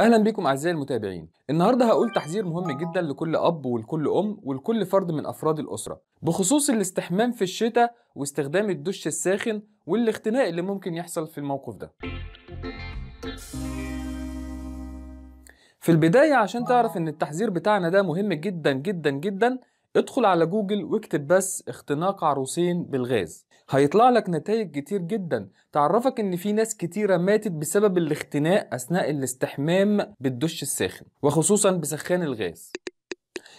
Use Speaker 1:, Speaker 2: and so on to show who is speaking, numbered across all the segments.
Speaker 1: اهلا بكم اعزائي المتابعين النهارده هقول تحذير مهم جدا لكل اب ولكل ام ولكل فرد من افراد الاسره بخصوص الاستحمام في الشتاء واستخدام الدش الساخن والاختناق اللي ممكن يحصل في الموقف ده في البداية عشان تعرف ان التحذير بتاعنا ده مهم جدا جدا جدا ادخل على جوجل واكتب بس اختناق عروسين بالغاز هيطلع لك نتائج كتير جدا تعرفك ان في ناس كتيرة ماتت بسبب الاختناق اثناء الاستحمام بالدش الساخن وخصوصا بسخان الغاز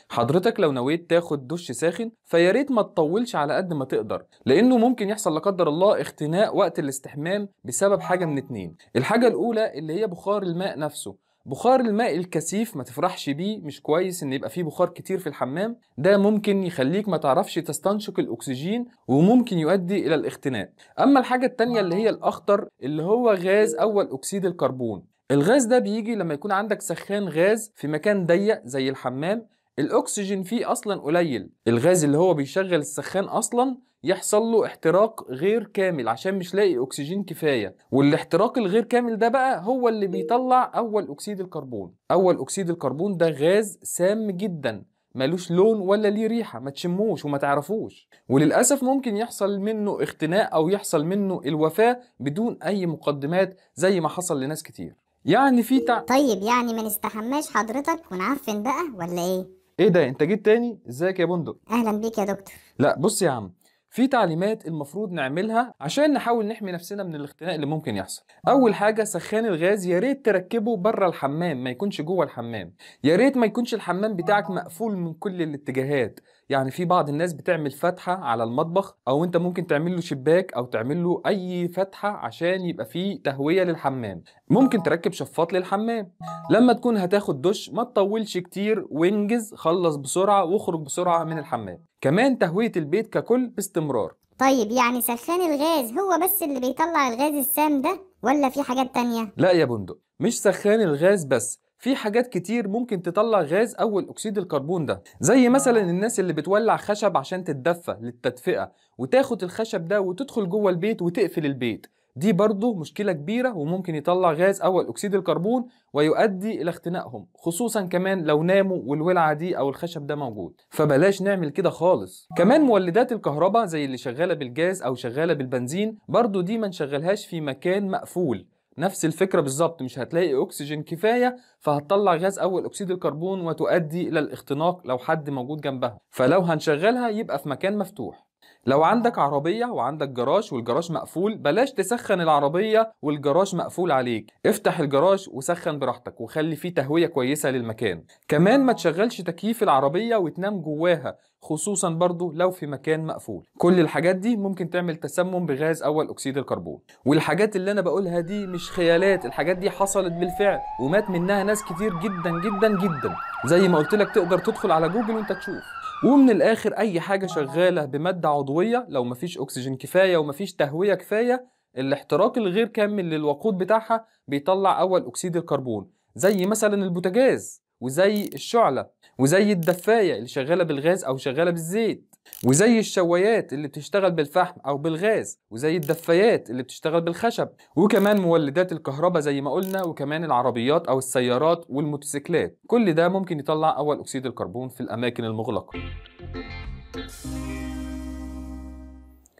Speaker 1: حضرتك لو نويت تاخد دش ساخن فياريت ما تطولش على قد ما تقدر لانه ممكن يحصل لا قدر الله اختناق وقت الاستحمام بسبب حاجه من اتنين الحاجه الاولى اللي هي بخار الماء نفسه بخار الماء الكثيف ما تفرحش بيه مش كويس ان يبقى فيه بخار كتير في الحمام ده ممكن يخليك ما تعرفش تستنشق الاكسجين وممكن يؤدي الى الاختناق اما الحاجه التانية اللي هي الاخطر اللي هو غاز اول اكسيد الكربون الغاز ده بيجي لما يكون عندك سخان غاز في مكان ضيق زي الحمام الاكسجين فيه اصلا قليل الغاز اللي هو بيشغل السخان اصلا يحصل له احتراق غير كامل عشان مش لاقي اكسجين كفايه والاحتراق الغير كامل ده بقى هو اللي بيطلع اول اكسيد الكربون اول اكسيد الكربون ده غاز سام جدا ملوش لون ولا ليه ريحه ما تشموش وما تعرفوش وللاسف ممكن يحصل منه اختناق او يحصل منه الوفاه بدون اي مقدمات زي ما حصل لناس كتير يعني في
Speaker 2: تع... طيب يعني ما نستحماش حضرتك ونعفن بقى ولا ايه
Speaker 1: ايه ده انت جيت تاني ازيك يا بندق اهلا بيك يا دكتور لا بص يا عم في تعليمات المفروض نعملها عشان نحاول نحمي نفسنا من الاختناق اللي ممكن يحصل اول حاجه سخان الغاز يا ريت تركبه بره الحمام ما يكونش جوه الحمام يا ريت ما يكونش الحمام بتاعك مقفول من كل الاتجاهات يعني في بعض الناس بتعمل فتحه على المطبخ او انت ممكن تعمل له شباك او تعمل له اي فتحه عشان يبقى فيه تهويه للحمام ممكن تركب شفاط للحمام لما تكون هتاخد دش ما تطولش كتير وانجز خلص بسرعه واخرج بسرعه من الحمام كمان تهويه البيت ككل باستمرار
Speaker 2: طيب يعني سخان الغاز هو بس اللي بيطلع الغاز السام ده ولا في حاجات تانية؟
Speaker 1: لا يا بندق مش سخان الغاز بس في حاجات كتير ممكن تطلع غاز اول اكسيد الكربون ده زي آه. مثلا الناس اللي بتولع خشب عشان تتدفى للتدفئه وتاخد الخشب ده وتدخل جوه البيت وتقفل البيت دي برضه مشكلة كبيرة وممكن يطلع غاز أول أكسيد الكربون ويؤدي إلى اختناقهم خصوصا كمان لو ناموا والولعة دي أو الخشب ده موجود فبلاش نعمل كده خالص آه. كمان مولدات الكهرباء زي اللي شغالة بالجاز أو شغالة بالبنزين برضه دي ما نشغلهاش في مكان مقفول نفس الفكرة بالظبط مش هتلاقي أكسجين كفاية فهتطلع غاز أول أكسيد الكربون وتؤدي إلى الاختناق لو حد موجود جنبها فلو هنشغلها يبقى في مكان مفتوح لو عندك عربية وعندك جراج والجراج مقفول بلاش تسخن العربية والجراج مقفول عليك افتح الجراج وسخن براحتك وخلي فيه تهوية كويسة للمكان كمان ما تشغلش تكييف العربية وتنام جواها خصوصا برضو لو في مكان مقفول كل الحاجات دي ممكن تعمل تسمم بغاز اول اكسيد الكربون والحاجات اللي انا بقولها دي مش خيالات الحاجات دي حصلت بالفعل ومات منها ناس كتير جدا جدا جدا زي ما قلت لك تقدر تدخل على جوجل وانت تشوف ومن الاخر اي حاجه شغاله بماده عضويه لو مفيش اكسجين كفايه ومفيش تهويه كفايه الاحتراق الغير كامل للوقود بتاعها بيطلع اول اكسيد الكربون زي مثلا البوتاجاز وزي الشعله وزي الدفايه اللي شغاله بالغاز او شغاله بالزيت وزي الشوايات اللي بتشتغل بالفحم او بالغاز وزي الدفايات اللي بتشتغل بالخشب وكمان مولدات الكهرباء زي ما قلنا وكمان العربيات او السيارات والموتوسيكلات كل ده ممكن يطلع اول اكسيد الكربون في الاماكن المغلقه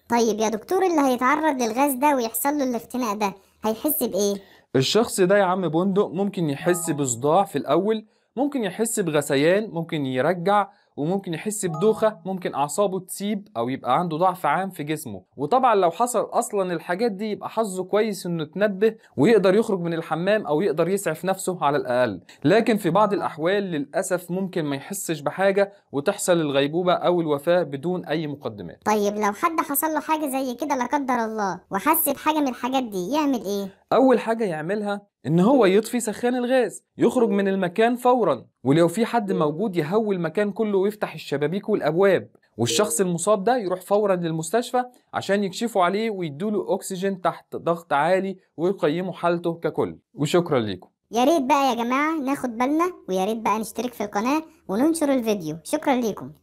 Speaker 2: طيب يا دكتور اللي هيتعرض للغاز ده ويحصل له الاختناق ده هيحس بايه
Speaker 1: الشخص ده يا عم بندق ممكن يحس بصداع في الاول ممكن يحس بغثيان ممكن يرجع وممكن يحس بدوخه ممكن اعصابه تسيب او يبقى عنده ضعف عام في جسمه وطبعا لو حصل اصلا الحاجات دي يبقى حظه كويس انه تنبه ويقدر يخرج من الحمام او يقدر يسعف نفسه على الاقل لكن في بعض الاحوال للاسف ممكن ما يحسش بحاجه وتحصل الغيبوبه او الوفاه بدون اي مقدمات
Speaker 2: طيب لو حد حصل له حاجه زي كده لا قدر الله وحس بحاجه من الحاجات دي يعمل ايه
Speaker 1: اول حاجه يعملها ان هو يطفي سخان الغاز يخرج من المكان فورا ولو في حد موجود يهوي المكان كله ويفتح الشبابيك والابواب والشخص المصاب ده يروح فورا للمستشفى عشان يكشفوا عليه ويدوله اكسجين تحت ضغط عالي ويقيموا حالته ككل وشكرا لكم
Speaker 2: يا ريت بقى يا جماعه ناخد بالنا ويا ريت بقى نشترك في القناه وننشر الفيديو شكرا لكم